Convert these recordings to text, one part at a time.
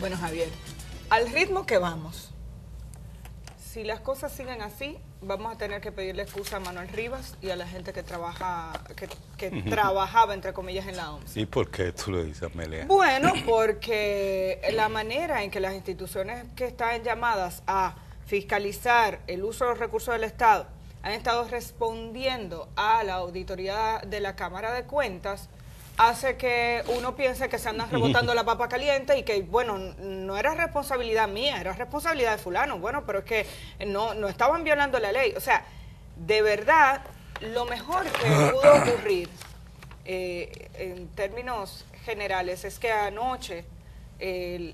Bueno, Javier, al ritmo que vamos, si las cosas siguen así, vamos a tener que pedirle excusa a Manuel Rivas y a la gente que trabaja, que, trabajaba entre comillas en la OMS. ¿Y por qué tú lo dices, Amelia? Bueno, porque la manera en que las instituciones que están llamadas a fiscalizar el uso de los recursos del Estado han estado respondiendo a la auditoría de la Cámara de Cuentas hace que uno piense que se andan rebotando la papa caliente y que, bueno, no era responsabilidad mía, era responsabilidad de fulano. Bueno, pero es que no, no estaban violando la ley. O sea, de verdad, lo mejor que pudo ocurrir eh, en términos generales es que anoche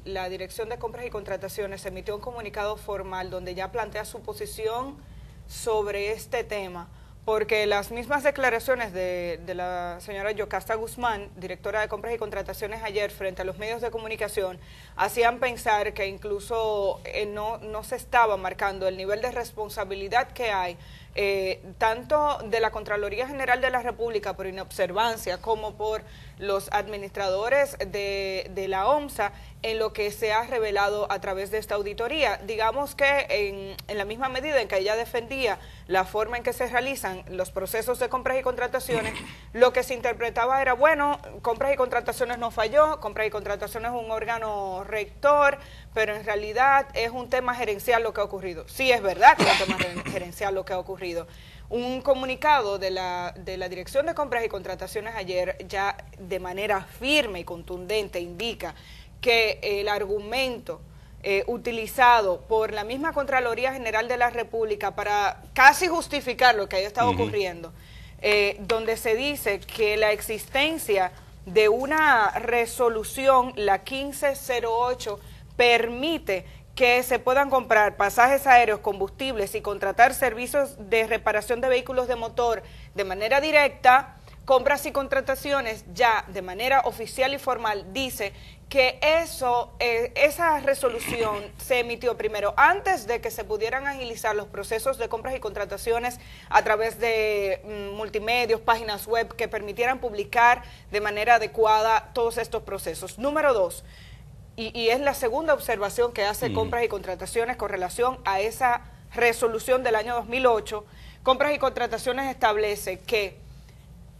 la Dirección de Compras y Contrataciones emitió un comunicado formal donde ya plantea su posición sobre este tema porque las mismas declaraciones de, la señora Yocasta Guzmán, directora de compras y contrataciones ayer frente a los medios de comunicación, hacían pensar que incluso eh, no se estaba marcando el nivel de responsabilidad que hay eh, tanto de la Contraloría General de la República por inobservancia como por los administradores de, la OMSA en lo que se ha revelado a través de esta auditoría. Digamos que en, en, la misma medida en que ella defendía la forma en que se realizan los procesos de compras y contrataciones, lo que se interpretaba era, bueno, compras y contrataciones no falló, compras y contrataciones es un órgano rector, pero en realidad es un tema gerencial lo que ha ocurrido. Sí es verdad que es un tema gerencial lo que ha ocurrido un comunicado de la, de la Dirección de Compras y Contrataciones ayer ya de manera firme y contundente indica que el argumento eh, utilizado por la misma Contraloría General de la República para casi justificar lo que haya estado ocurriendo, eh, donde se dice que la existencia de una resolución, la 1508, permite que se puedan comprar pasajes aéreos, combustibles y contratar servicios de reparación de vehículos de motor de manera directa, compras y contrataciones ya de manera oficial y formal dice que eso, eh, esa resolución se emitió primero antes de que se pudieran agilizar los procesos de compras y contrataciones a través de mm, multimedios, páginas web que permitieran publicar de manera adecuada todos estos procesos. Número dos, y, es la segunda observación que hace Compras y Contrataciones con relación a esa resolución del año 2008, Compras y Contrataciones establece que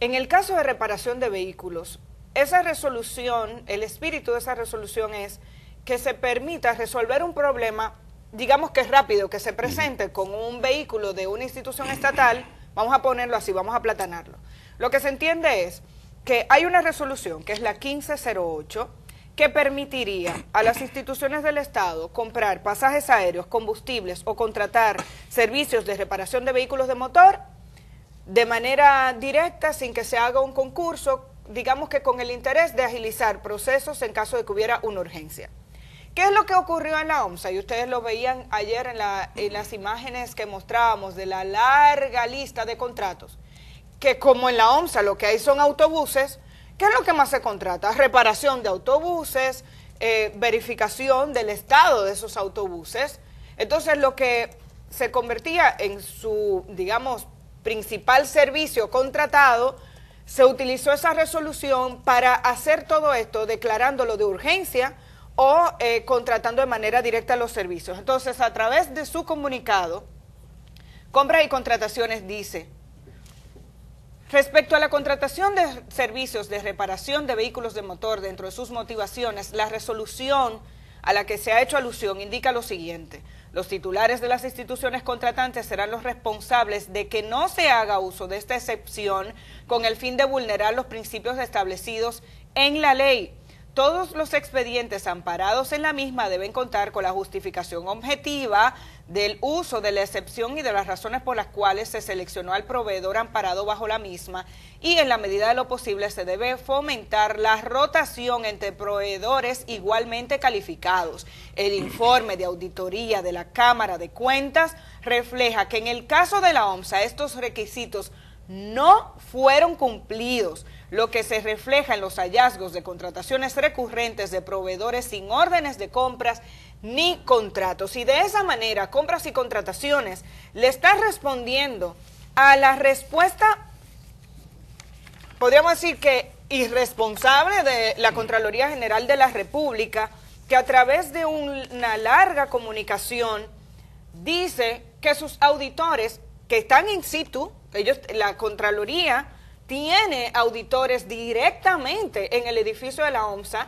en el caso de reparación de vehículos, esa resolución, el espíritu de esa resolución es que se permita resolver un problema, digamos que es rápido, que se presente con un vehículo de una institución estatal, vamos a ponerlo así, vamos a platanarlo. Lo que se entiende es que hay una resolución, que es la 1508, que permitiría a las instituciones del Estado comprar pasajes aéreos, combustibles o contratar servicios de reparación de vehículos de motor de manera directa sin que se haga un concurso, digamos que con el interés de agilizar procesos en caso de que hubiera una urgencia. ¿Qué es lo que ocurrió en la OMSA? Y ustedes lo veían ayer en, las imágenes que mostrábamos de la larga lista de contratos, que como en la OMSA lo que hay son autobuses, ¿Qué es lo que más se contrata? Reparación de autobuses, eh, verificación del estado de esos autobuses. Entonces, lo que se convertía en su, digamos, principal servicio contratado, se utilizó esa resolución para hacer todo esto, declarándolo de urgencia o eh, contratando de manera directa los servicios. Entonces, a través de su comunicado, Compras y Contrataciones dice, Respecto a la contratación de servicios de reparación de vehículos de motor dentro de sus motivaciones, la resolución a la que se ha hecho alusión indica lo siguiente. Los titulares de las instituciones contratantes serán los responsables de que no se haga uso de esta excepción con el fin de vulnerar los principios establecidos en la ley todos los expedientes amparados en la misma deben contar con la justificación objetiva del uso de la excepción y de las razones por las cuales se seleccionó al proveedor amparado bajo la misma y en la medida de lo posible se debe fomentar la rotación entre proveedores igualmente calificados. El informe de auditoría de la Cámara de Cuentas refleja que en el caso de la OMSA estos requisitos no fueron cumplidos lo que se refleja en los hallazgos de contrataciones recurrentes de proveedores sin órdenes de compras ni contratos. Y de esa manera, compras y contrataciones le está respondiendo a la respuesta, podríamos decir que irresponsable de la Contraloría General de la República, que a través de una larga comunicación dice que sus auditores que están in situ, ellos, la Contraloría tiene auditores directamente en el edificio de la OMSA,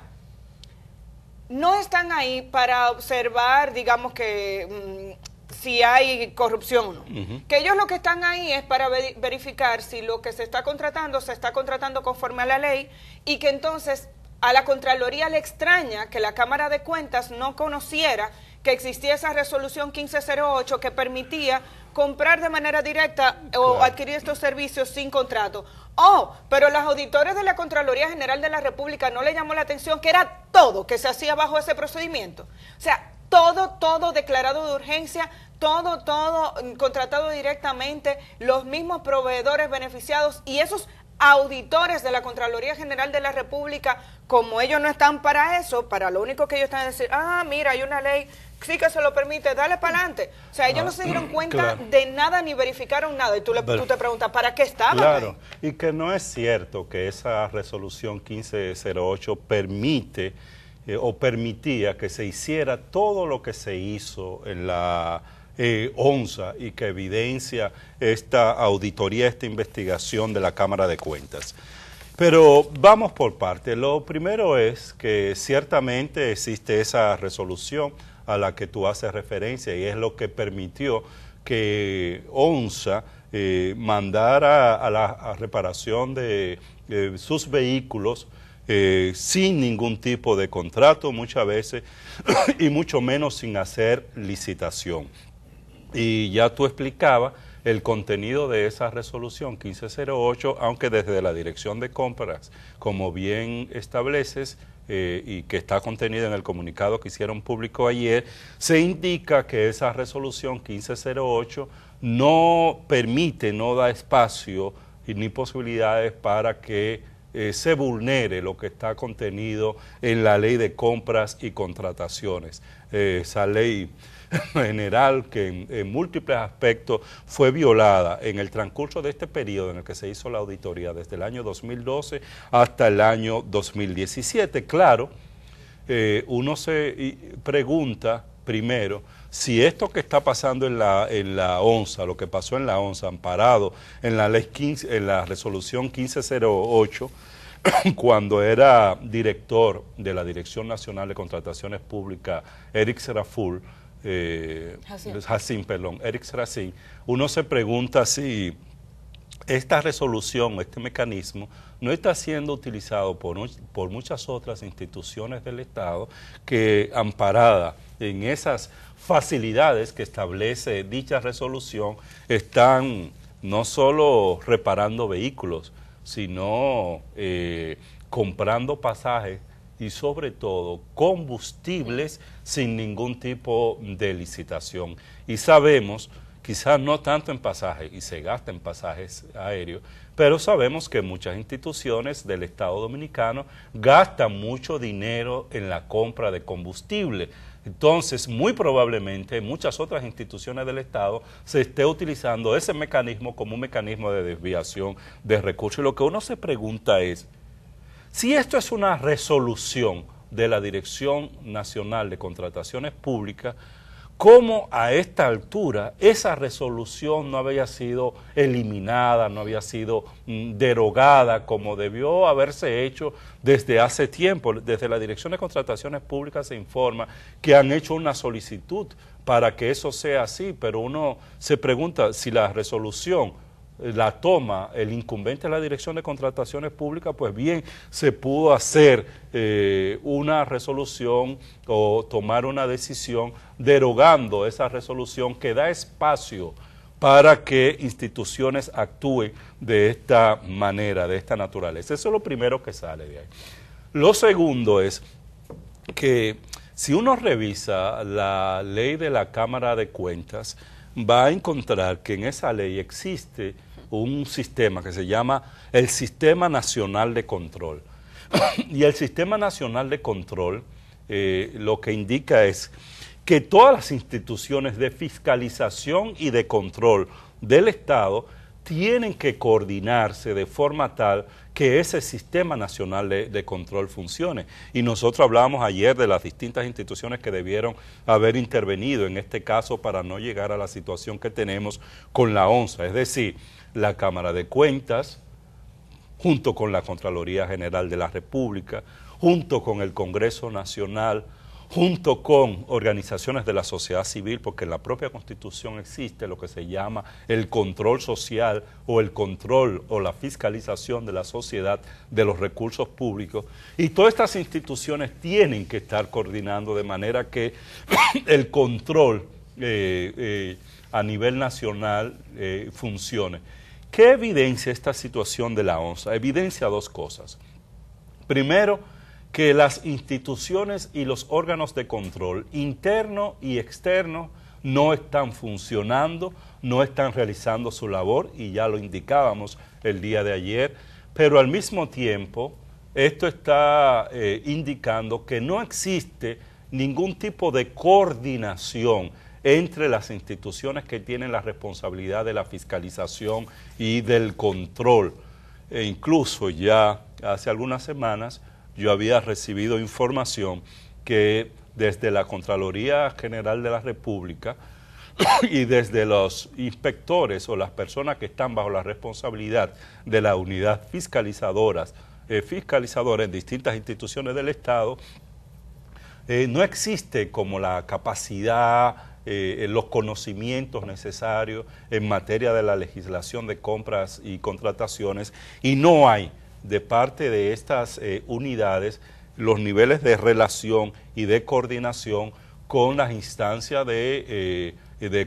no están ahí para observar, digamos que mm, si hay corrupción o no. Que ellos lo que están ahí es para verificar si lo que se está contratando se está contratando conforme a la ley y que entonces a la Contraloría le extraña que la Cámara de Cuentas no conociera que existía esa resolución 1508 que permitía comprar de manera directa o adquirir estos servicios sin contrato. Oh, pero los auditores de la Contraloría General de la República no le llamó la atención que era todo que se hacía bajo ese procedimiento. O sea, todo, todo declarado de urgencia, todo, todo mm, contratado directamente, los mismos proveedores beneficiados y esos auditores de la Contraloría General de la República, como ellos no están para eso, para lo único que ellos están es decir, ah, mira, hay una ley sí que se lo permite, dale para adelante. O sea, ellos ah. no se dieron cuenta de nada ni verificaron nada. Y tú, le, tú te preguntas, ¿para qué estaban? Claro, y que no es cierto que esa resolución 1508 permite eh, o permitía que se hiciera todo lo que se hizo en la eh, ONSA y que evidencia esta auditoría, esta investigación de la Cámara de Cuentas. Pero vamos por partes. Lo primero es que ciertamente existe esa resolución a la que tú haces referencia y es lo que permitió que ONSA eh, mandara a, la reparación de, sus vehículos eh, sin ningún tipo de contrato muchas veces y mucho menos sin hacer licitación. Y ya tú explicabas el contenido de esa resolución 1508, aunque desde la dirección de compras, como bien estableces, eh, y que está contenida en el comunicado que hicieron público ayer, se indica que esa resolución 1508 no permite, no da espacio ni posibilidades para que eh, se vulnere lo que está contenido en la ley de compras y contrataciones. Eh, esa ley general que en, múltiples aspectos fue violada en el transcurso de este periodo en el que se hizo la auditoría, desde el año 2012 hasta el año 2017. Claro, eh, uno se pregunta primero si esto que está pasando en la, en ONSA, lo que pasó en la ONSA, amparado en la, ley en la resolución 1508, cuando era director de la Dirección Nacional de Contrataciones Públicas, Eric Seraful, eh, Eric uno se pregunta si esta resolución, este mecanismo, no está siendo utilizado por, muchas otras instituciones del Estado que, amparada en esas facilidades que establece dicha resolución, están no solo reparando vehículos, sino eh, comprando pasajes y sobre todo combustibles sin ningún tipo de licitación. Y sabemos, quizás no tanto en pasajes, y se gasta en pasajes aéreos, pero sabemos que muchas instituciones del Estado Dominicano gastan mucho dinero en la compra de combustible. Entonces, muy probablemente muchas otras instituciones del Estado se esté utilizando ese mecanismo como un mecanismo de desviación de recursos. Y lo que uno se pregunta es, si esto es una resolución de la Dirección Nacional de Contrataciones Públicas, ¿cómo a esta altura esa resolución no había sido eliminada, no había sido mm, derogada como debió haberse hecho desde hace tiempo? Desde la Dirección de Contrataciones Públicas se informa que han hecho una solicitud para que eso sea así, pero uno se pregunta si la resolución la toma el incumbente de la Dirección de Contrataciones Públicas, pues bien se pudo hacer eh, una resolución o tomar una decisión derogando esa resolución que da espacio para que instituciones actúen de esta manera, de esta naturaleza. Eso es lo primero que sale de ahí. Lo segundo es que si uno revisa la ley de la Cámara de Cuentas, va a encontrar que en esa ley existe un sistema que se llama el Sistema Nacional de Control. y el Sistema Nacional de Control eh, lo que indica es que todas las instituciones de fiscalización y de control del Estado tienen que coordinarse de forma tal que ese sistema nacional de, de, control funcione. Y nosotros hablábamos ayer de las distintas instituciones que debieron haber intervenido en este caso para no llegar a la situación que tenemos con la ONSA. Es decir, la Cámara de Cuentas, junto con la Contraloría General de la República, junto con el Congreso Nacional, junto con organizaciones de la sociedad civil, porque en la propia Constitución existe lo que se llama el control social o el control o la fiscalización de la sociedad de los recursos públicos. Y todas estas instituciones tienen que estar coordinando de manera que el control eh, eh, a nivel nacional eh, funcione. ¿Qué evidencia esta situación de la ONSA? Evidencia dos cosas. Primero, que las instituciones y los órganos de control interno y externo no están funcionando, no están realizando su labor, y ya lo indicábamos el día de ayer, pero al mismo tiempo esto está eh, indicando que no existe ningún tipo de coordinación entre las instituciones que tienen la responsabilidad de la fiscalización y del control. E incluso ya hace algunas semanas yo había recibido información que desde la Contraloría General de la República y desde los inspectores o las personas que están bajo la responsabilidad de la unidad fiscalizadoras, eh, fiscalizadora en distintas instituciones del Estado, eh, no existe como la capacidad, eh, eh, los conocimientos necesarios en materia de la legislación de compras y contrataciones y no hay de parte de estas eh, unidades los niveles de relación y de coordinación con las instancias de,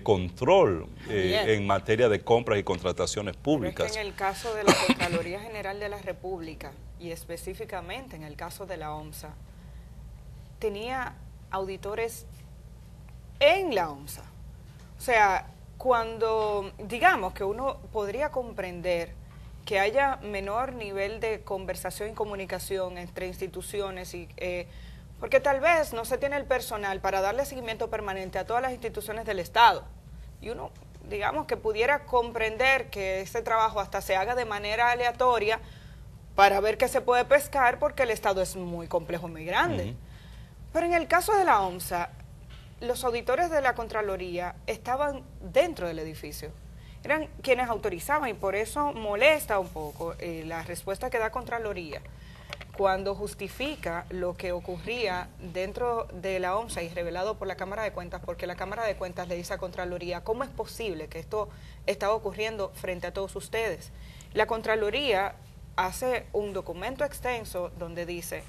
control en materia de compras y contrataciones públicas. en el caso de la Contraloría General de la República y específicamente en el caso de la OMSA, tenía auditores en la OMSA. O sea, cuando digamos que uno podría comprender que haya menor nivel de conversación y comunicación entre instituciones y eh, porque tal vez no se tiene el personal para darle seguimiento permanente a todas las instituciones del Estado. Y uno, digamos, que pudiera comprender que ese trabajo hasta se haga de manera aleatoria para ver qué se puede pescar porque el Estado es muy complejo, muy grande. Pero en el caso de la OMSA, los auditores de la Contraloría estaban dentro del edificio. Eran quienes autorizaban y por eso molesta un poco eh, la respuesta que da Contraloría cuando justifica lo que ocurría dentro de la OMSA y revelado por la Cámara de Cuentas, porque la Cámara de Cuentas le dice a Contraloría, ¿cómo es posible que esto está ocurriendo frente a todos ustedes? La Contraloría hace un documento extenso donde dice,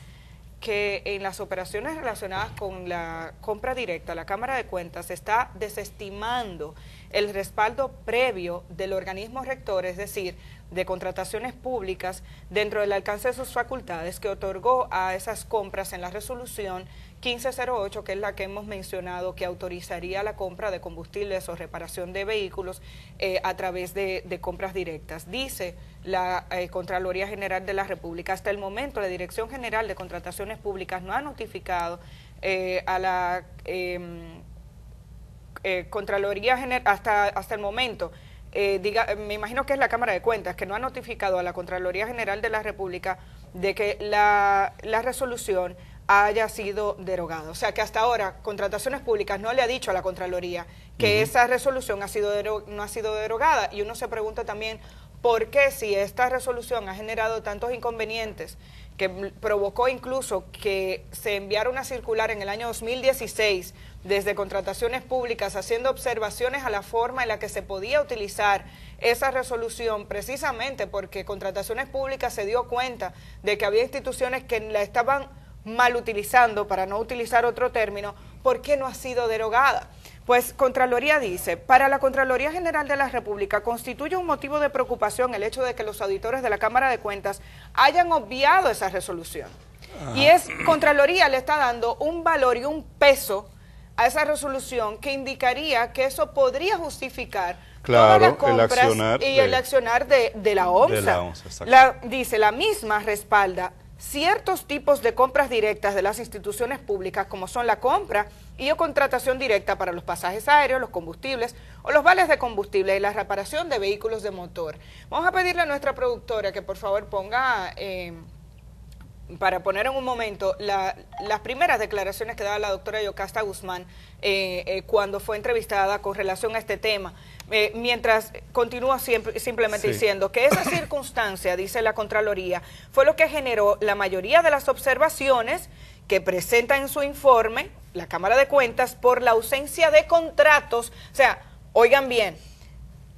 que en las operaciones relacionadas con la compra directa, la Cámara de Cuentas está desestimando el respaldo previo del organismo rector, es decir, de contrataciones públicas, dentro del alcance de sus facultades que otorgó a esas compras en la resolución 1508, que es la que hemos mencionado, que autorizaría la compra de combustibles o reparación de vehículos eh, a través de, compras directas. Dice la eh, Contraloría General de la República, hasta el momento la Dirección General de Contrataciones Públicas no ha notificado eh, a la em, Contraloría General, hasta, hasta el momento, me imagino que es la Cámara de Cuentas, que no ha notificado a la Contraloría General de la República de que la resolución haya sido derogado. O sea que hasta ahora contrataciones públicas no le ha dicho a la Contraloría que esa resolución ha sido no ha sido derogada. Y uno se pregunta también por qué si esta resolución ha generado tantos inconvenientes que provocó incluso que se enviara una circular en el año 2016 desde contrataciones públicas haciendo observaciones a la forma en la que se podía utilizar esa resolución, precisamente porque contrataciones públicas se dio cuenta de que había instituciones que la estaban mal utilizando, para no utilizar otro término, ¿por qué no ha sido derogada? Pues Contraloría dice, para la Contraloría General de la República constituye un motivo de preocupación el hecho de que los auditores de la Cámara de Cuentas hayan obviado esa resolución. Y es Contraloría le está dando un valor y un peso a esa resolución que indicaría que eso podría justificar claro, todas las compras y el accionar de, la OMSA. la, dice, la misma respalda ciertos tipos de compras directas de las instituciones públicas, como son la compra y o contratación directa para los pasajes aéreos, los combustibles o los vales de combustible y la reparación de vehículos de motor. Vamos a pedirle a nuestra productora que por favor ponga... Eh, para poner en un momento las primeras declaraciones que daba la doctora Yocasta Guzmán eh, eh, cuando fue entrevistada con relación a este tema, eh, mientras continúa simplemente diciendo que esa circunstancia, dice la Contraloría, fue lo que generó la mayoría de las observaciones que presenta en su informe la Cámara de Cuentas por la ausencia de contratos. O sea, oigan bien,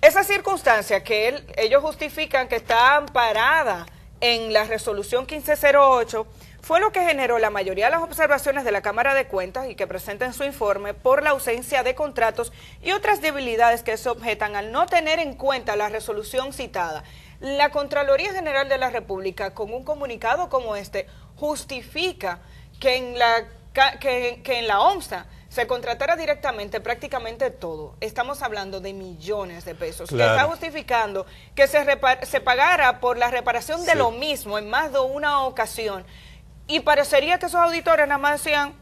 esa circunstancia que ellos justifican que está amparada en la resolución 1508 fue lo que generó la mayoría de las observaciones de la Cámara de Cuentas y que presenta en su informe por la ausencia de contratos y otras debilidades que se objetan al no tener en cuenta la resolución citada. La Contraloría General de la República, con un comunicado como este, justifica que en la, en la OMSA se contratara directamente prácticamente todo, estamos hablando de millones de pesos. Que está justificando que se, se pagara por la reparación de lo mismo en más de una ocasión. Y parecería que esos auditores nada más decían,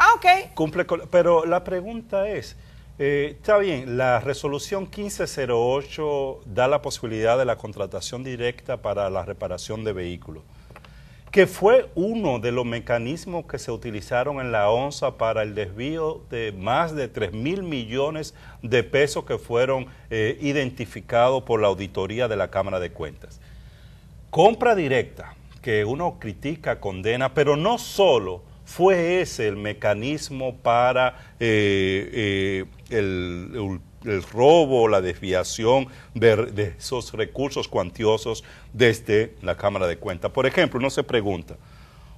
ah, ok. Cumple pero la pregunta es, eh, está bien, la resolución 1508 da la posibilidad de la contratación directa para la reparación de vehículos que fue uno de los mecanismos que se utilizaron en la ONSA para el desvío de más de 3 mil millones de pesos que fueron eh, identificados por la auditoría de la Cámara de Cuentas. Compra directa, que uno critica, condena, pero no solo fue ese el mecanismo para eh, eh, el el robo, la desviación de, esos recursos cuantiosos desde la Cámara de Cuentas. Por ejemplo, uno se pregunta,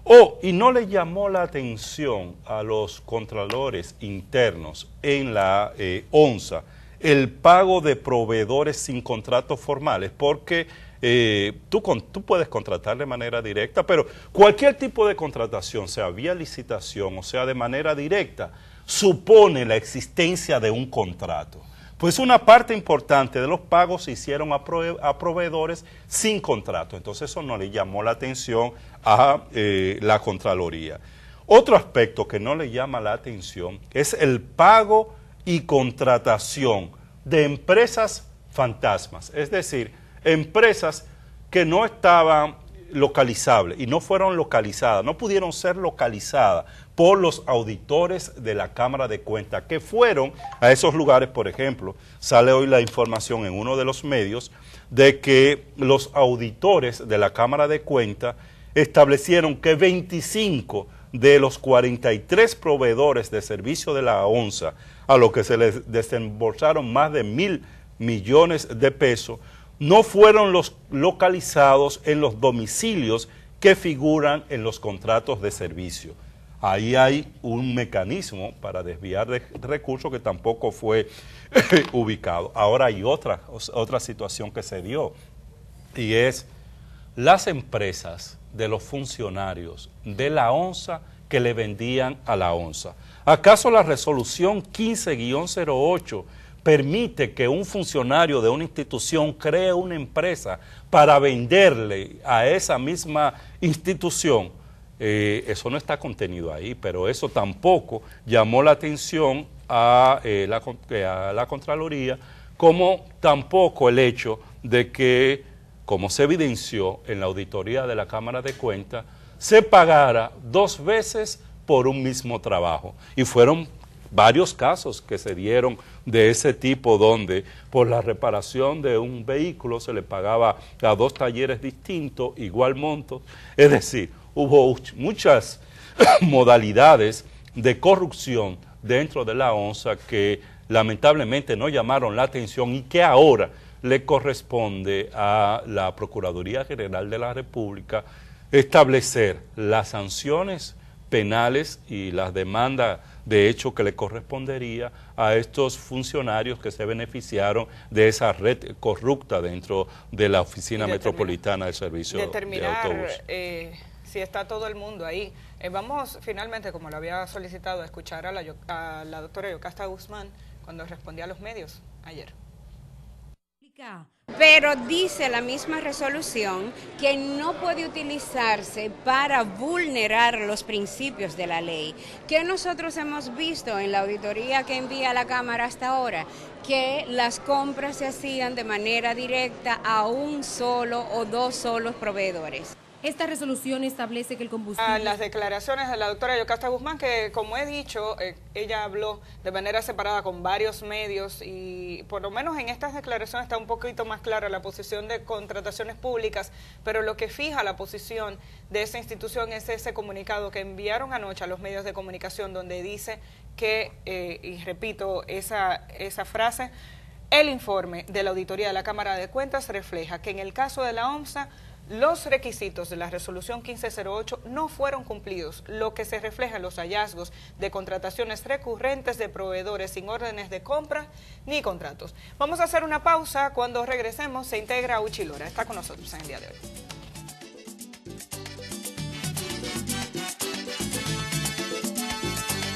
oh, y no le llamó la atención a los contralores internos en la eh, ONSA el pago de proveedores sin contratos formales, porque eh, tú, tú puedes contratar de manera directa, pero cualquier tipo de contratación, sea vía licitación o sea de manera directa, supone la existencia de un contrato. Pues una parte importante de los pagos se hicieron a, proveedores sin contrato. Entonces eso no le llamó la atención a eh, la Contraloría. Otro aspecto que no le llama la atención es el pago y contratación de empresas fantasmas, es decir, empresas que no estaban localizables y no fueron localizadas, no pudieron ser localizadas por los auditores de la Cámara de Cuentas que fueron a esos lugares, por ejemplo, sale hoy la información en uno de los medios de que los auditores de la Cámara de Cuentas establecieron que 25 de los 43 proveedores de servicio de la ONSA, a los que se les desembolsaron más de mil millones de pesos, no fueron los localizados en los domicilios que figuran en los contratos de servicio ahí hay un mecanismo para desviar recursos que tampoco fue ubicado. Ahora hay otra, otra situación que se dio y es las empresas de los funcionarios de la ONSA que le vendían a la ONSA. ¿Acaso la resolución 15-08 permite que un funcionario de una institución cree una empresa para venderle a esa misma institución? Eh, eso no está contenido ahí, pero eso tampoco llamó la atención a, eh, la, eh, a la Contraloría, como tampoco el hecho de que, como se evidenció en la auditoría de la Cámara de Cuentas, se pagara dos veces por un mismo trabajo. Y fueron varios casos que se dieron de ese tipo donde por la reparación de un vehículo se le pagaba a dos talleres distintos igual monto. Es decir, hubo muchas modalidades de corrupción dentro de la ONSA que lamentablemente no llamaron la atención y que ahora le corresponde a la Procuraduría General de la República establecer las sanciones penales y las demandas de hecho que le correspondería a estos funcionarios que se beneficiaron de esa red corrupta dentro de la Oficina Metropolitana de Servicio de Autobús. Eh, si está todo el mundo ahí. Eh, vamos finalmente, como lo había solicitado, a escuchar a la, a la doctora Yocasta Guzmán cuando respondía a los medios ayer. Pero dice la misma resolución que no puede utilizarse para vulnerar los principios de la ley. Que nosotros hemos visto en la auditoría que envía la Cámara hasta ahora, que las compras se hacían de manera directa a un solo o dos solos proveedores. Esta resolución establece que el combustible... las declaraciones de la doctora Yocasta Guzmán, que como he dicho, eh, ella habló de manera separada con varios medios y por lo menos en estas declaraciones está un poquito más clara la posición de contrataciones públicas, pero lo que fija la posición de esa institución es ese comunicado que enviaron anoche a los medios de comunicación donde dice que, eh, y repito esa, esa frase, el informe de la auditoría de la Cámara de Cuentas refleja que en el caso de la OMSA, los requisitos de la resolución 1508 no fueron cumplidos, lo que se refleja en los hallazgos de contrataciones recurrentes de proveedores sin órdenes de compra ni contratos. Vamos a hacer una pausa. Cuando regresemos se integra Uchilora. Está con nosotros en el día de hoy.